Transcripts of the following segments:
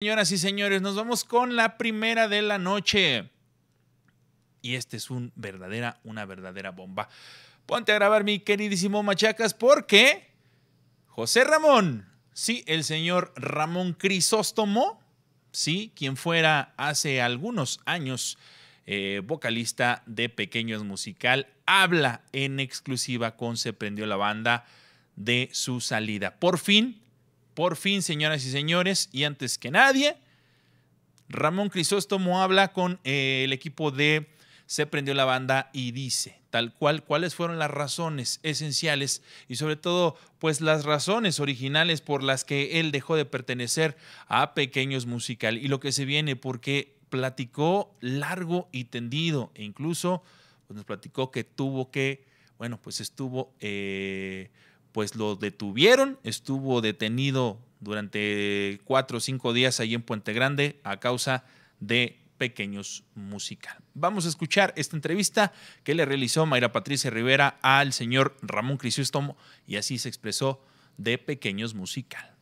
Señoras y señores, nos vamos con la primera de la noche. Y este es un verdadera, una verdadera bomba. Ponte a grabar, mi queridísimo Machacas, porque José Ramón, sí, el señor Ramón Crisóstomo, sí, quien fuera hace algunos años eh, vocalista de Pequeños Musical, habla en exclusiva con Se Prendió la Banda de su salida. Por fin por fin, señoras y señores, y antes que nadie, Ramón Crisóstomo habla con eh, el equipo de Se Prendió la Banda y dice, tal cual, cuáles fueron las razones esenciales y sobre todo, pues las razones originales por las que él dejó de pertenecer a Pequeños Musical y lo que se viene, porque platicó largo y tendido e incluso pues, nos platicó que tuvo que, bueno, pues estuvo... Eh, pues lo detuvieron, estuvo detenido durante cuatro o cinco días ahí en Puente Grande a causa de pequeños musical. Vamos a escuchar esta entrevista que le realizó Mayra Patricia Rivera al señor Ramón Crisóstomo y así se expresó de pequeños musical.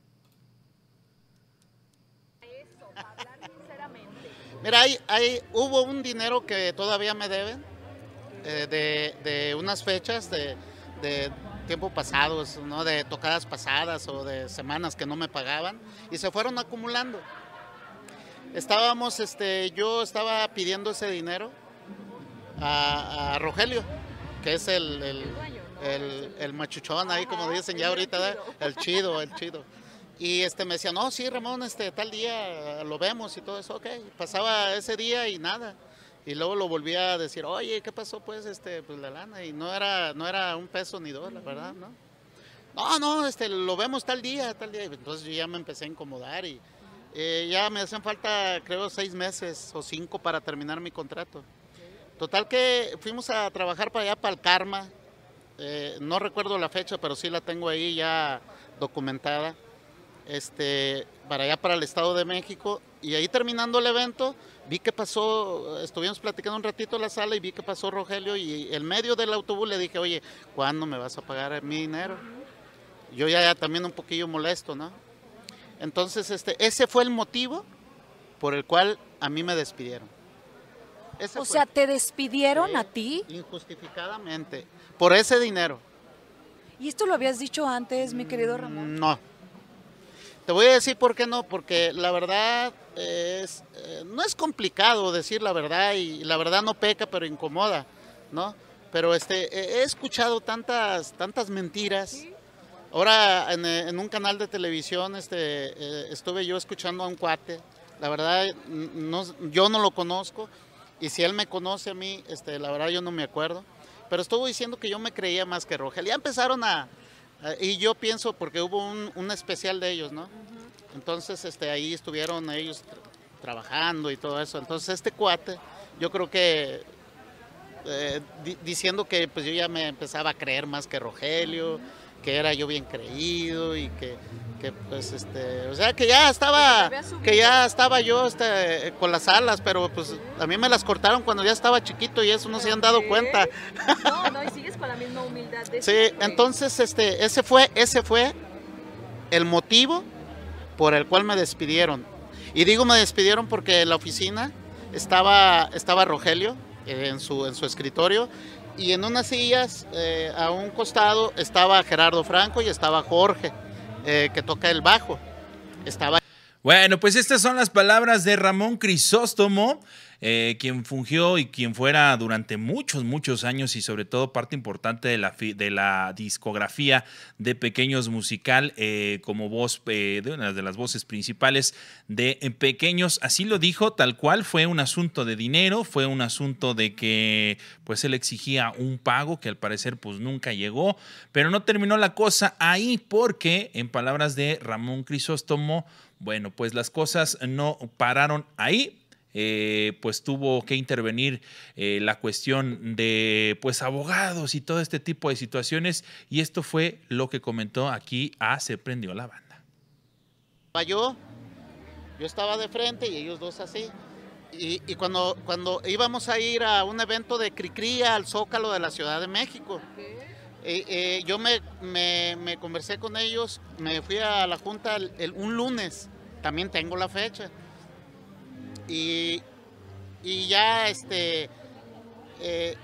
Mira, hay, hubo un dinero que todavía me deben eh, de, unas fechas de tiempo pasado, de tocadas pasadas o de semanas que no me pagaban y se fueron acumulando. Estábamos, este, yo estaba pidiendo ese dinero a, Rogelio, que es el, el, machuchón ahí, como dicen ya ahorita, el chido, el chido. Y este, me decía, no, sí, Ramón, este, tal día lo vemos y todo eso, ok. Pasaba ese día y nada. Y luego lo volví a decir, oye, ¿qué pasó pues este pues la lana? Y no era, no era un peso ni dos, la verdad, ¿no? No, no, este, lo vemos tal día, tal día. Entonces yo ya me empecé a incomodar y eh, ya me hacen falta, creo, seis meses o cinco para terminar mi contrato. Total que fuimos a trabajar para allá, para el Karma. Eh, no recuerdo la fecha, pero sí la tengo ahí ya documentada. Este, para allá, para el Estado de México. Y ahí terminando el evento, vi que pasó, estuvimos platicando un ratito en la sala y vi que pasó Rogelio y el medio del autobús le dije, oye, ¿cuándo me vas a pagar mi dinero? Yo ya, también un poquillo molesto, ¿no? Entonces, este, ese fue el motivo por el cual a mí me despidieron. o sea, ¿te despidieron a ti? Injustificadamente, por ese dinero. ¿Y esto lo habías dicho antes, mi querido Ramón? No. Te voy a decir por qué no, porque la verdad es, eh, no es complicado decir la verdad y la verdad no peca, pero incomoda, ¿no? Pero este, he escuchado tantas, tantas mentiras. Ahora en, eh, un canal de televisión este, eh, estuve yo escuchando a un cuate, la verdad no, yo no lo conozco y si él me conoce a mí, este, la verdad yo no me acuerdo, pero estuvo diciendo que yo me creía más que Rogel. Ya empezaron a, Ah, y yo pienso, porque hubo un, especial de ellos, ¿no? Entonces este, ahí estuvieron ellos trabajando y todo eso. Entonces este cuate, yo creo que eh, diciendo que pues yo ya me empezaba a creer más que Rogelio que era yo bien creído y que, pues este, o sea que ya estaba, que ya estaba yo este, con las alas, pero pues a mí me las cortaron cuando ya estaba chiquito y eso no se han dado cuenta. No, no, y sigues con la misma humildad. sí, entonces este, ese fue, ese fue el motivo por el cual me despidieron. Y digo me despidieron porque en la oficina estaba, estaba Rogelio en su, en su escritorio y en unas sillas eh, a un costado estaba Gerardo Franco y estaba Jorge, eh, que toca el bajo. Estaba bueno, pues estas son las palabras de Ramón Crisóstomo, eh, quien fungió y quien fuera durante muchos, muchos años y sobre todo parte importante de la, de la discografía de Pequeños Musical eh, como voz eh, de una de las voces principales de Pequeños. Así lo dijo, tal cual, fue un asunto de dinero, fue un asunto de que pues él exigía un pago que al parecer pues nunca llegó, pero no terminó la cosa ahí porque en palabras de Ramón Crisóstomo, bueno, pues las cosas no pararon ahí. Eh, pues tuvo que intervenir eh, la cuestión de pues abogados y todo este tipo de situaciones y esto fue lo que comentó aquí a ah, Se prendió la banda. Yo, yo estaba de frente y ellos dos así. Y, cuando, cuando íbamos a ir a un evento de Cricría al Zócalo de la Ciudad de México. Eh, eh, yo me, conversé con ellos, me fui a la junta el, un lunes, también tengo la fecha. Y, ya este, eh,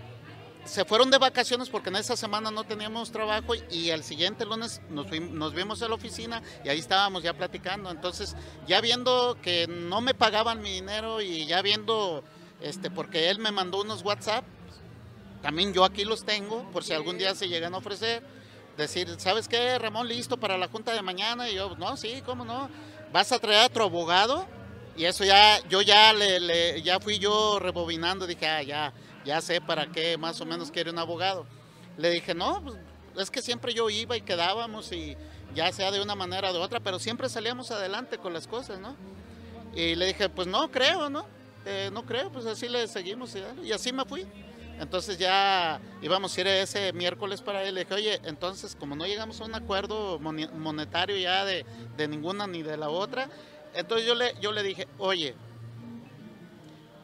se fueron de vacaciones porque en esa semana no teníamos trabajo y al siguiente lunes nos, nos vimos en la oficina y ahí estábamos ya platicando. Entonces, ya viendo que no me pagaban mi dinero y ya viendo, este, porque él me mandó unos WhatsApp también yo aquí los tengo, por si algún día se llegan a ofrecer. Decir, ¿sabes qué, Ramón, listo para la junta de mañana? Y yo, no, sí, ¿cómo no? ¿Vas a traer otro abogado? Y eso ya, yo ya le, ya fui yo rebobinando, dije, ah, ya, ya sé para qué más o menos quiere un abogado. Le dije, no, pues, es que siempre yo iba y quedábamos y ya sea de una manera o de otra, pero siempre salíamos adelante con las cosas, ¿no? Y le dije, pues no creo, ¿no? Eh, no creo, pues así le seguimos y así me fui. Entonces ya íbamos a ir ese miércoles para él. Le dije, oye, entonces como no llegamos a un acuerdo monetario ya de, ninguna ni de la otra, entonces yo le, yo le dije, oye,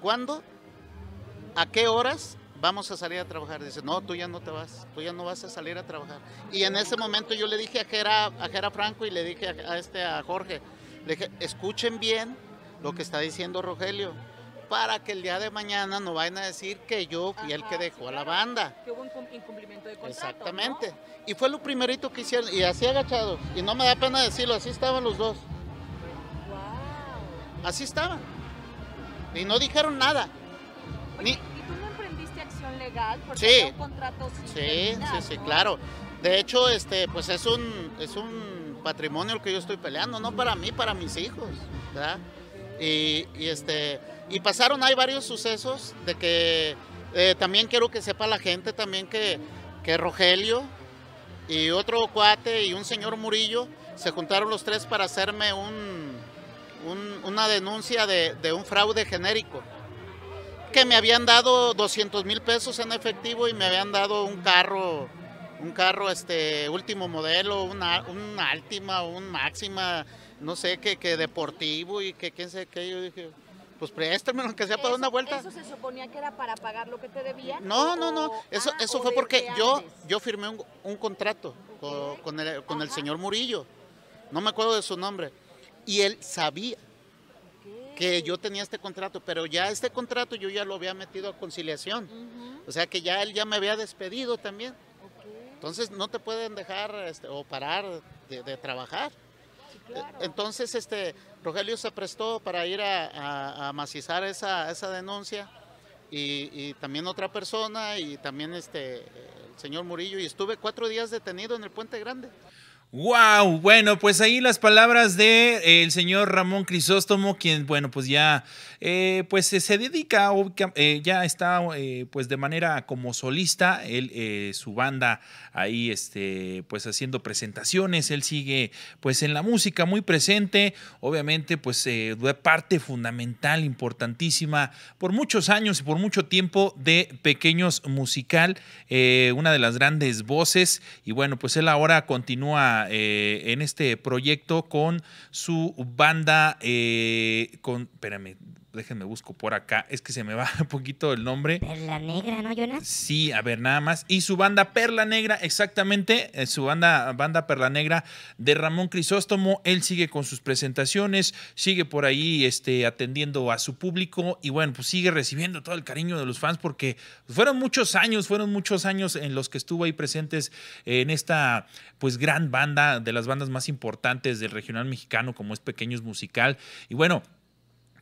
¿cuándo? ¿A qué horas vamos a salir a trabajar. Dice, no, tú ya no te vas, tú ya no vas a salir a trabajar. Y en ese momento yo le dije a Jera, a Jera Franco y le dije a, este, a Jorge, dije, escuchen bien lo que está diciendo Rogelio para que el día de mañana no vayan a decir que yo fui el que dejó a la banda. Que hubo un incumplimiento de contrato. Exactamente. Y fue lo primerito que hicieron, y así agachados. Y no me da pena decirlo, así estaban los dos. Wow. Así estaban. Y no dijeron nada. ¿Y tú no emprendiste acción legal? Porque sí. contrato sin sí, sí, sí, claro. De hecho, este, pues es un, es un patrimonio el que yo estoy peleando, no para mí, para mis hijos. ¿verdad? Y, y este y pasaron, hay varios sucesos de que eh, también quiero que sepa la gente también que, que Rogelio y otro cuate y un señor Murillo se juntaron los tres para hacerme un, una denuncia de, un fraude genérico. Que me habían dado 200 mil pesos en efectivo y me habían dado un carro, un carro este último modelo, una, un Altima, un Máxima, no sé, qué que deportivo y que quién sé qué. Yo dije, pues préstamelo, que sea para una vuelta. ¿Eso se suponía que era para pagar lo que te debía? No, no, no, eso, ah, eso fue porque yo, yo firmé un, contrato con, el, señor Murillo, no me acuerdo de su nombre, y él sabía que yo tenía este contrato, pero ya este contrato yo ya lo había metido a conciliación, o sea que ya él ya me había despedido también. Entonces no te pueden dejar este, o parar de, trabajar. Entonces, este, Rogelio se prestó para ir a, macizar esa, esa denuncia y, y, también otra persona y también este, el señor Murillo y estuve cuatro días detenido en el Puente Grande. Wow, bueno, pues ahí las palabras del de, eh, el señor Ramón Crisóstomo, quien, bueno, pues ya, eh, pues se dedica, eh, ya está, pues de manera como solista, él, su banda ahí, este, pues haciendo presentaciones, él sigue, pues en la música muy presente, obviamente, pues fue parte fundamental, importantísima, por muchos años y por mucho tiempo de Pequeños Musical, una de las grandes voces, y bueno, pues él ahora continúa eh, en este proyecto con su banda, eh, con, espérame, déjenme busco por acá, es que se me va un poquito el nombre. Perla Negra, ¿no, Jonas? Sí, a ver, nada más. Y su banda Perla Negra, exactamente, eh, su banda, banda Perla Negra de Ramón Crisóstomo. Él sigue con sus presentaciones, sigue por ahí este, atendiendo a su público y bueno, pues sigue recibiendo todo el cariño de los fans porque fueron muchos años, fueron muchos años en los que estuvo ahí presentes eh, en esta pues gran banda, de las bandas más importantes del regional mexicano como es Pequeños Musical. Y bueno,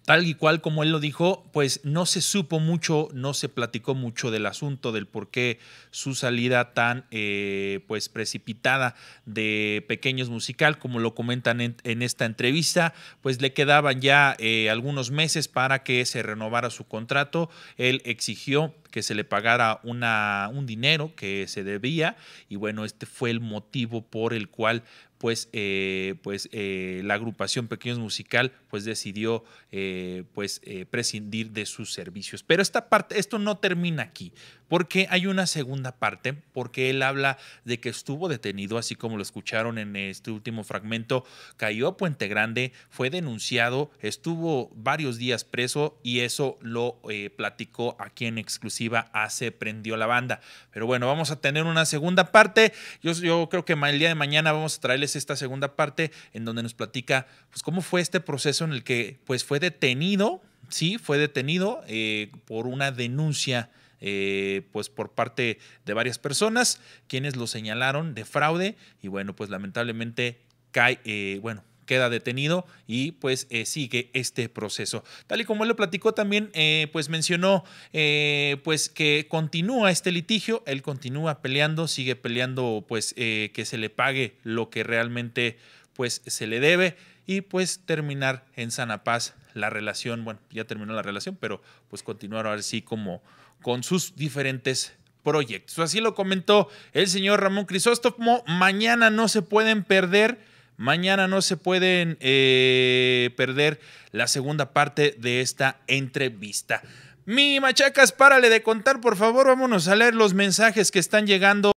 tal y cual como él lo dijo, pues no se supo mucho, no se platicó mucho del asunto, del por qué su salida tan eh, pues precipitada de Pequeños Musical, como lo comentan en, esta entrevista, pues le quedaban ya eh, algunos meses para que se renovara su contrato. Él exigió que se le pagara una, un dinero que se debía y bueno, este fue el motivo por el cual pues, eh, pues eh, la agrupación Pequeños Musical pues decidió eh, pues, prescindir de sus servicios. Pero esta parte, esto no termina aquí, porque hay una segunda parte, porque él habla de que estuvo detenido, así como lo escucharon en este último fragmento, cayó a Puente Grande, fue denunciado, estuvo varios días preso y eso lo platicó aquí en exclusiva hace Prendió la Banda. Pero bueno, vamos a tener una segunda parte. Yo, yo creo que el día de mañana vamos a traerle es esta segunda parte en donde nos platica pues, cómo fue este proceso en el que pues, fue detenido, sí, fue detenido eh, por una denuncia. Eh, pues por parte de varias personas quienes lo señalaron de fraude y bueno pues lamentablemente cae eh, bueno queda detenido y pues eh, sigue este proceso. Tal y como él lo platicó también, eh, pues mencionó eh, pues que continúa este litigio, él continúa peleando, sigue peleando pues que se le pague lo que realmente pues se le debe y pues terminar en sana paz la relación, bueno, ya terminó la relación, pero pues continuar así como con sus diferentes proyectos. Así lo comentó el señor Ramón Crisóstomo. Mañana no se pueden perder Mañana no se pueden eh, perder la segunda parte de esta entrevista. Mi machacas, párale de contar, por favor, vámonos a leer los mensajes que están llegando.